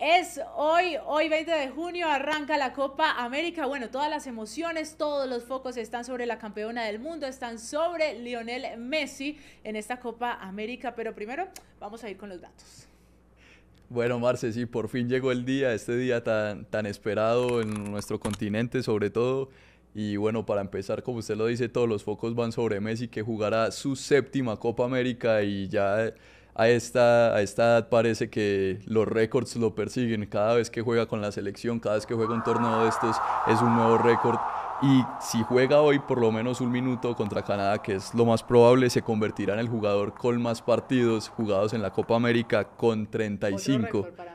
Es hoy, hoy 20 de junio, arranca la Copa América. Bueno, todas las emociones, todos los focos están sobre la campeona del mundo, están sobre Lionel Messi en esta Copa América. Pero primero vamos a ir con los datos. Bueno, Marce, sí, por fin llegó el día, este día tan, tan esperado en nuestro continente sobre todo. Y bueno, para empezar, como usted lo dice, todos los focos van sobre Messi, que jugará su séptima Copa América y ya a esta, a esta edad parece que los récords lo persiguen. Cada vez que juega con la selección, cada vez que juega un torneo de estos, es un nuevo récord. Y si juega hoy por lo menos un minuto contra Canadá, que es lo más probable, se convertirá en el jugador con más partidos jugados en la Copa América con 35. Otro récord, para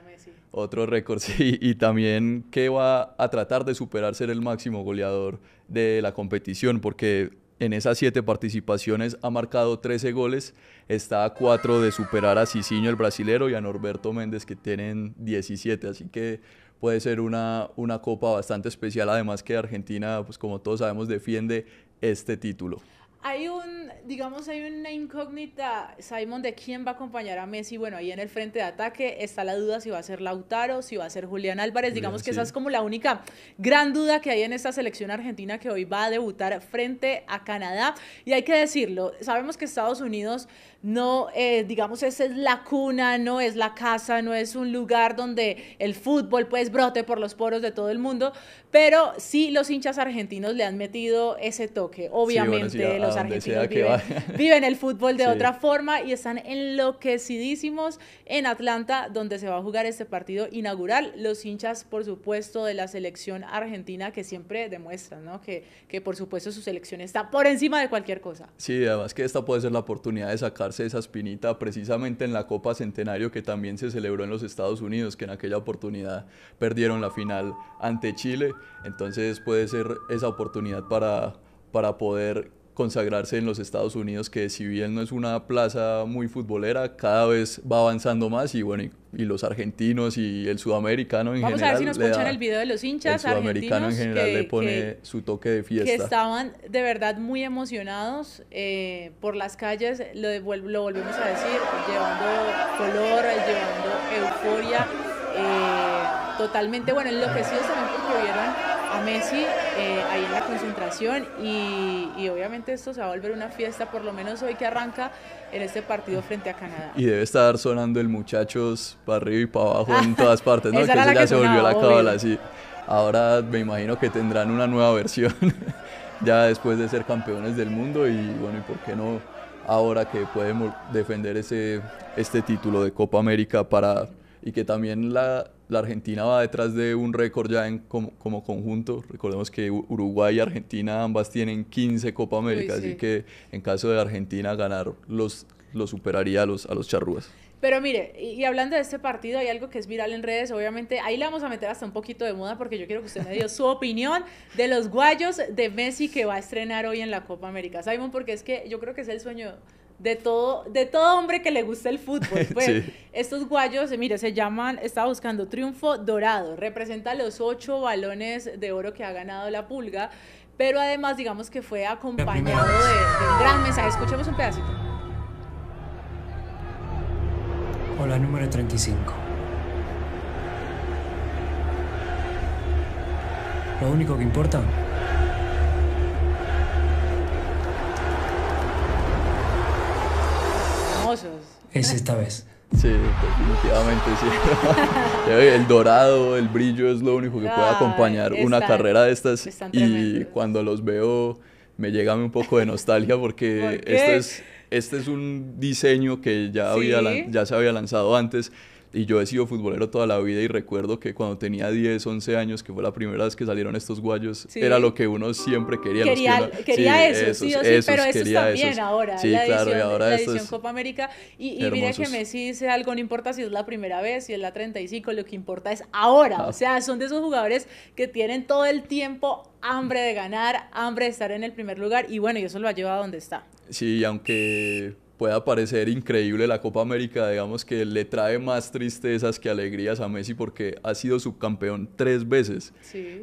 Otro récord sí. Y también que va a tratar de superar ser el máximo goleador de la competición, porque en esas siete participaciones ha marcado 13 goles, está a cuatro de superar a Cicinho el brasilero y a Norberto Méndez que tienen 17, así que puede ser una, una copa bastante especial, además que Argentina, pues como todos sabemos, defiende este título hay un, digamos, hay una incógnita, Simon, de quién va a acompañar a Messi. Bueno, ahí en el frente de ataque está la duda si va a ser Lautaro, si va a ser Julián Álvarez. digamos que esa es como la única gran duda que hay en esta selección argentina que hoy va a debutar frente a Canadá. Y hay que decirlo, sabemos que Estados Unidos no, eh, digamos, esa es la cuna, no es la casa, no es un lugar donde el fútbol pues brote por los poros de todo el mundo, pero sí los hinchas argentinos le han metido ese toque, obviamente. viven, el fútbol de otra forma y están enloquecidísimos en Atlanta, donde se va a jugar este partido inaugural. Los hinchas, por supuesto, de la selección argentina que siempre demuestran, ¿no? Que, que por supuesto su selección está por encima de cualquier cosa. Sí, además que esta puede ser la oportunidad de sacarse esa espinita precisamente en la Copa Centenario que también se celebró en los Estados Unidos, que en aquella oportunidad perdieron la final ante Chile. Entonces puede ser esa oportunidad para, para poder consagrarse en los Estados Unidos, que si bien no es una plaza muy futbolera, cada vez va avanzando más y bueno, y, los argentinos y el sudamericano en general. Vamos a ver si nos escuchan el video de los hinchas. El sudamericano en general le pone su toque de fiesta. Que estaban de verdad muy emocionados eh, por las calles, lo, lo volvemos a decir, llevando color, llevando euforia, eh, totalmente, bueno, enloquecidos también porque vieron Messi eh, ahí en la concentración y, obviamente esto se va a volver una fiesta, por lo menos hoy que arranca en este partido frente a Canadá. Y debe estar sonando el muchachos para arriba y para abajo en todas partes, ¿no? que ya se volvió la cábala, sí Ahora me imagino que tendrán una nueva versión ya después de ser campeones del mundo y bueno, ¿y por qué no ahora que podemos defender ese, este título de Copa América para y que también la, la Argentina va detrás de un récord ya en como, conjunto. Recordemos que Uruguay y Argentina ambas tienen 15 Copa América, así que en caso de Argentina ganar los, superaría a los, a los charrúas. Pero mire, y hablando de este partido, hay algo que es viral en redes, obviamente, ahí le vamos a meter hasta un poquito de moda porque yo quiero que usted me dio su opinión de los guayos de Messi que va a estrenar hoy en la Copa América. Simon, porque es que yo creo que es el sueño de todo, de todo hombre que le gusta el fútbol. Pues, Estos guayos, eh, mire, se llaman, está buscando triunfo dorado, representa los ocho balones de oro que ha ganado la pulga, pero además digamos que fue acompañado de, de un gran mensaje. Escuchemos un pedacito. Hola, número 35. Lo único que importa es esta vez. Sí, definitivamente sí. el dorado, el brillo es lo único que puede acompañar una carrera de estas. Y cuando los veo me llega un poco de nostalgia porque este, es, este es un diseño que ya, ya se había lanzado antes y yo he sido futbolero toda la vida y recuerdo que cuando tenía 10, 11 años, que fue la primera vez que salieron estos guayos, era lo que uno siempre quería. Quería, eso, sí, sí, pero esos también ahora. Sí, claro, y ahora la edición Copa América. Y, y que Messi dice algo, no importa si es la primera vez, si es la 35, lo que importa es ahora. Ah. O sea, son de esos jugadores que tienen todo el tiempo hambre de ganar, hambre de estar en el primer lugar y bueno, y eso lo ha llevado a donde está. Sí, aunque pueda parecer increíble la Copa América, digamos que le trae más tristezas que alegrías a Messi porque ha sido subcampeón tres veces.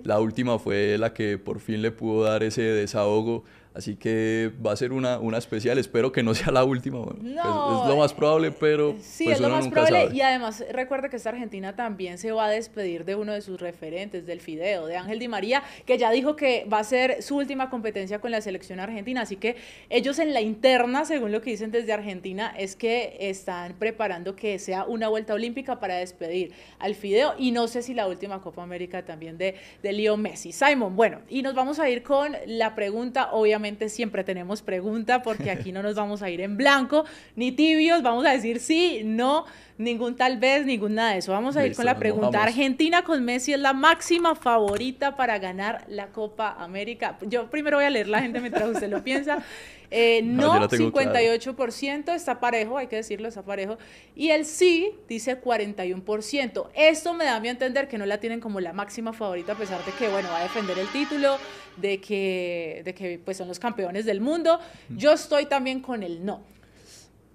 La última fue la que por fin le pudo dar ese desahogo Así que va a ser una, especial, espero que no sea la última. es, lo más probable, pero... Sí, es lo más probable y además recuerda que esta Argentina también se va a despedir de uno de sus referentes, del Fideo, de Ángel Di María, que ya dijo que va a ser su última competencia con la selección argentina. Así que ellos en la interna, según lo que dicen desde Argentina, es que están preparando que sea una vuelta olímpica para despedir al Fideo y no sé si la última Copa América también de, de Leo Messi. Simon, bueno, y nos vamos a ir con la pregunta, obviamente siempre tenemos pregunta porque aquí no nos vamos a ir en blanco ni tibios, vamos a decir sí, no, ningún tal vez, ninguna de eso. Vamos a ir con la pregunta. Argentina con Messi es la máxima favorita para ganar la Copa América. Yo primero voy a leer la gente mientras usted lo piensa. Eh, no, 58%, está parejo, hay que decirlo, está parejo. Y el sí dice 41%. Esto me da a mí entender que no la tienen como la máxima favorita, a pesar de que, bueno, va a defender el título, de que, de que pues, son los campeones del mundo. Mm. Yo estoy también con el no.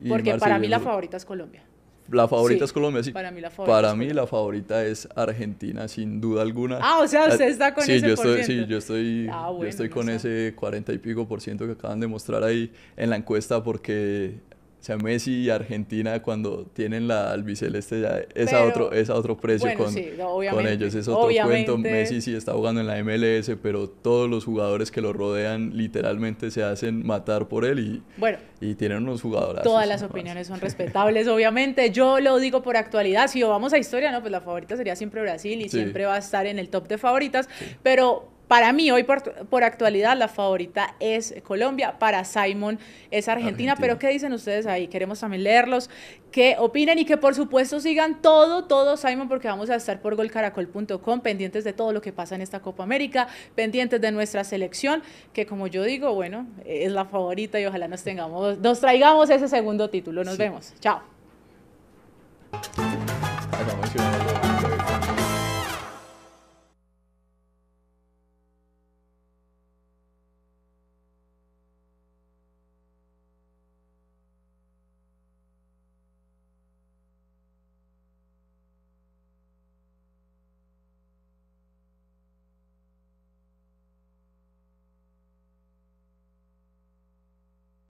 Porque para mí la favorita es Colombia. La favorita es Colombia, sí. Para mí la favorita. es Argentina, sin duda alguna. Ah, o sea, ah, usted está con sí, yo estoy, Sí, yo estoy, ah, yo estoy con ese cuarenta y pico por ciento que acaban de mostrar ahí en la encuesta porque o sea, Messi y Argentina cuando tienen la albiceleste ya es, a otro, otro precio con, con, ellos, es otro cuento. Messi sí está jugando en la MLS, pero todos los jugadores que lo rodean literalmente se hacen matar por él y, bueno, y tienen unos jugadores. Todas las opiniones son respetables, obviamente. Yo lo digo por actualidad, si vamos a historia, no, pues la favorita sería siempre Brasil y siempre va a estar en el top de favoritas, pero para mí, hoy por, actualidad, la favorita es Colombia, para Simon es Argentina, pero ¿qué dicen ustedes ahí? Queremos también leerlos, ¿qué opinen y que por supuesto sigan todo, todo Simon, porque vamos a estar por golcaracol.com, pendientes de todo lo que pasa en esta Copa América, pendientes de nuestra selección, que como yo digo, bueno, es la favorita y ojalá nos tengamos, nos traigamos ese segundo título. Nos vemos. Chao.